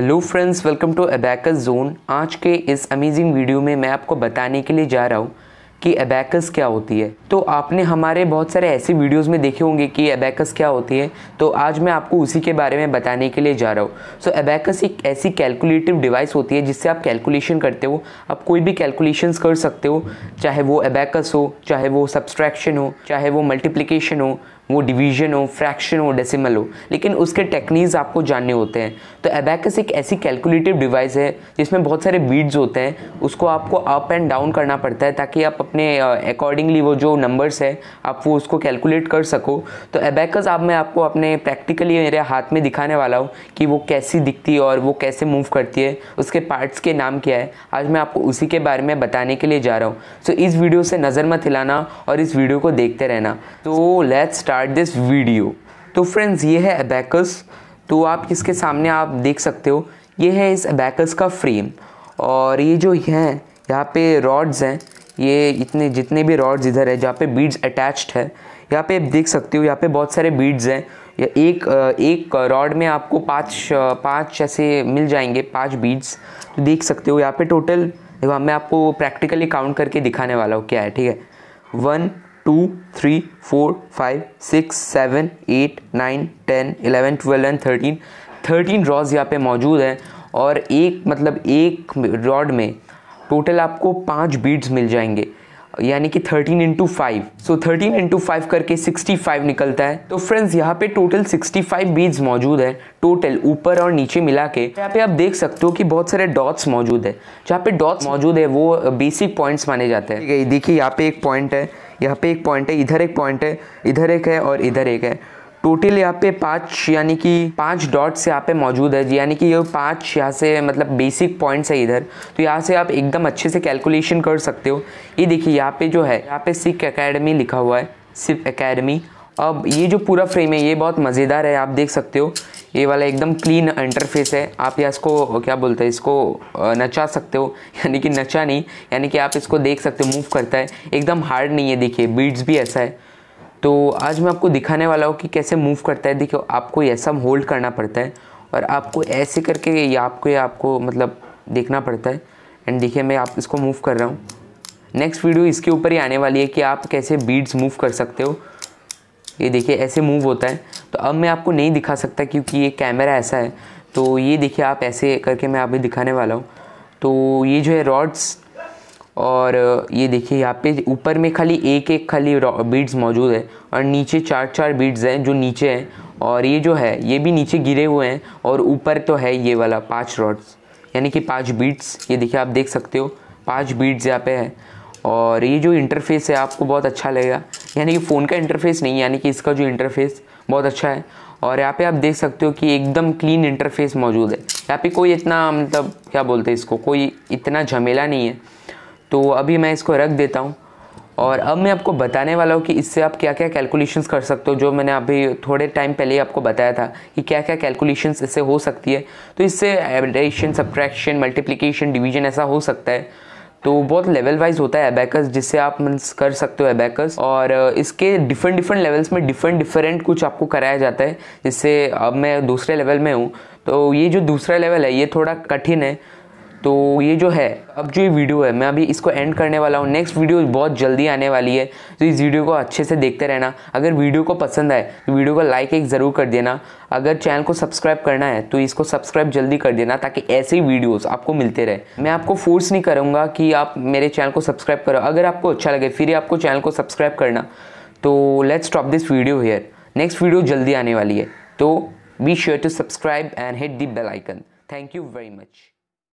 hello friends welcome to abacus zone आज के इस अमेजिंग वीडियो में मैं आपको बताने के लिए जा रहा हूँ कि एबैकस क्या होती है तो आपने हमारे बहुत सारे ऐसे वीडियोस में देखे होंगे कि एबैकस क्या होती है तो आज मैं आपको उसी के बारे में बताने के लिए जा रहा हूँ सो so, एबैकस एक ऐसी कैलकुलेटिव डिवाइस होती है जिससे आप कैलकुलेशन करते हो आप कोई भी कैलकुलेशंस कर सकते हो चाहे वो एबैकस हो चाहे वो सब्सट्रैक्शन हो चाहे वो मल्टीप्लिकेशन हो वो डिवीजन हो फ्रैक्शन हो डेसिमल हो लेकिन उसके टेक्निक्स आपको जानने होते हैं तो एबैकस एक ऐसी कैलकुलेटिव डिवाइस है जिसमें बहुत सारे बीड्स होते हैं उसको आपको अप एंड डाउन करना पड़ता है ताकि आप अपने अकॉर्डिंगली वो जो नंबर्स है आप वो उसको कैलकुलेट कर सको तो एबैकस आप मैं आपको अपने प्रैक्टिकली मेरे हाथ में दिखाने वाला हूँ कि वो कैसी दिखती है और वो कैसे मूव करती है उसके पार्ट्स के नाम क्या है आज मैं आपको उसी के बारे में बताने के लिए जा रहा हूँ सो so, इस वीडियो से नज़र मत हिलाना और इस वीडियो को देखते रहना तो लेट्स स्टार्ट दिस वीडियो तो फ्रेंड्स ये है एबैकस तो आप इसके सामने आप देख सकते हो ये है इस अबैकस का फ्रेम और ये जो है यहाँ पे रॉड्स हैं ये इतने जितने भी रॉड्स इधर है जहाँ पे बीड्स अटैच्ड है यहाँ पे आप देख सकते हो यहाँ पे बहुत सारे बीड्स हैं एक एक रॉड में आपको पाँच पाँच ऐसे मिल जाएंगे पाँच बीड्स तो देख सकते हो यहाँ पे टोटल देखो मैं आपको प्रैक्टिकली काउंट करके दिखाने वाला हूँ क्या है ठीक है one two three four five six seven eight nine ten eleven twelve and thirteen thirteen rods यहाँ पे मौजूद हैं और एक मतलब एक रॉड में टोटल आपको पाँच बीड्स मिल जाएंगे यानी कि 13 into five so 13 into five करके 65 निकलता है तो फ्रेंड्स यहाँ पे टोटल 65 बीड्स मौजूद है टोटल ऊपर और नीचे मिला के यहाँ पे आप देख सकते हो कि बहुत सारे डॉट्स मौजूद है जहाँ पे डॉट्स मौजूद है वो बेसिक पॉइंट्स माने जाते हैं देखिए यहाँ पे एक पॉइंट है यहाँ पे एक पॉइंट है इधर एक पॉइंट है इधर एक है और इधर एक है टोटल यहाँ पे पाँच यानी कि पाँच डॉट्स यहाँ पे मौजूद है यानी कि ये पाँच यहाँ से मतलब बेसिक पॉइंट्स है इधर तो यहाँ से आप एकदम अच्छे से कैलकुलेशन कर सकते हो ये देखिए यहाँ पे जो है यहाँ पे सिख अकेडमी लिखा हुआ है सिख अकेडमी अब ये जो पूरा फ्रेम है ये बहुत मज़ेदार है आप देख सकते हो ये वाला एकदम क्लीन इंटरफेस है आप या इसको क्या बोलते हैं इसको नचा सकते हो यानी कि नचा नहीं यानी कि आप इसको देख सकते हो मूव करता है एकदम हार्ड नहीं है देखिए बीट्स भी ऐसा है तो आज मैं आपको दिखाने वाला हूँ कि कैसे मूव करता है देखो आपको ऐसा होल्ड करना पड़ता है और आपको ऐसे करके ये आपको ये आपको मतलब देखना पड़ता है एंड देखिए मैं आप इसको मूव कर रहा हूँ नेक्स्ट वीडियो इसके ऊपर ही आने वाली है कि आप कैसे बीड्स मूव कर सकते हो ये देखिए ऐसे मूव होता है तो अब मैं आपको नहीं दिखा सकता क्योंकि ये कैमरा ऐसा है तो ये देखिए आप ऐसे करके मैं आप दिखाने वाला हूँ तो ये जो है रॉड्स और ये देखिए यहाँ पे ऊपर में खाली एक एक खाली बीड्स मौजूद है और नीचे चार चार बीड्स हैं जो नीचे हैं और ये जो है ये भी नीचे गिरे हुए हैं और ऊपर तो है ये वाला पाँच रॉड्स यानी कि पाँच बीट्स ये देखिए आप देख सकते हो पाँच बीट्स यहाँ पे है और ये जो इंटरफेस है आपको बहुत अच्छा लगेगा यानी कि फ़ोन का इंटरफेस नहीं यानी कि इसका जो इंटरफेस बहुत अच्छा है और यहाँ पे आप देख सकते हो कि एकदम क्लीन इंटरफेस मौजूद है यहाँ पे कोई इतना मतलब क्या बोलते हैं इसको कोई इतना झमेला नहीं है तो अभी मैं इसको रख देता हूँ और अब मैं आपको बताने वाला हूँ कि इससे आप क्या क्या कैलकुलेशंस कर सकते हो जो मैंने अभी थोड़े टाइम पहले ही आपको बताया था कि क्या क्या कैलकुलेशंस इससे हो सकती है तो इससे एडिशन सब्ट्रैक्शन मल्टीप्लिकेशन डिवीजन ऐसा हो सकता है तो बहुत लेवल वाइज होता है एबैकस जिससे आप मीन्स कर सकते हो एबैकस और इसके डिफरेंट डिफरेंट लेवल्स में डिफरेंट डिफरेंट कुछ आपको कराया जाता है जिससे अब मैं दूसरे लेवल में हूँ तो ये जो दूसरा लेवल है ये थोड़ा कठिन है तो ये जो है अब जो ये वीडियो है मैं अभी इसको एंड करने वाला हूँ नेक्स्ट वीडियो बहुत जल्दी आने वाली है तो इस वीडियो को अच्छे से देखते रहना अगर वीडियो को पसंद आए तो वीडियो को लाइक एक ज़रूर कर देना अगर चैनल को सब्सक्राइब करना है तो इसको सब्सक्राइब जल्दी कर देना ताकि ऐसे ही वीडियोस आपको मिलते रहे मैं आपको फोर्स नहीं करूँगा कि आप मेरे चैनल को सब्सक्राइब करो अगर आपको अच्छा लगे फिर आपको चैनल को सब्सक्राइब करना तो let's stop this video here next video जल्दी आने वाली है तो be sure to subscribe and hit the bell icon thank you very much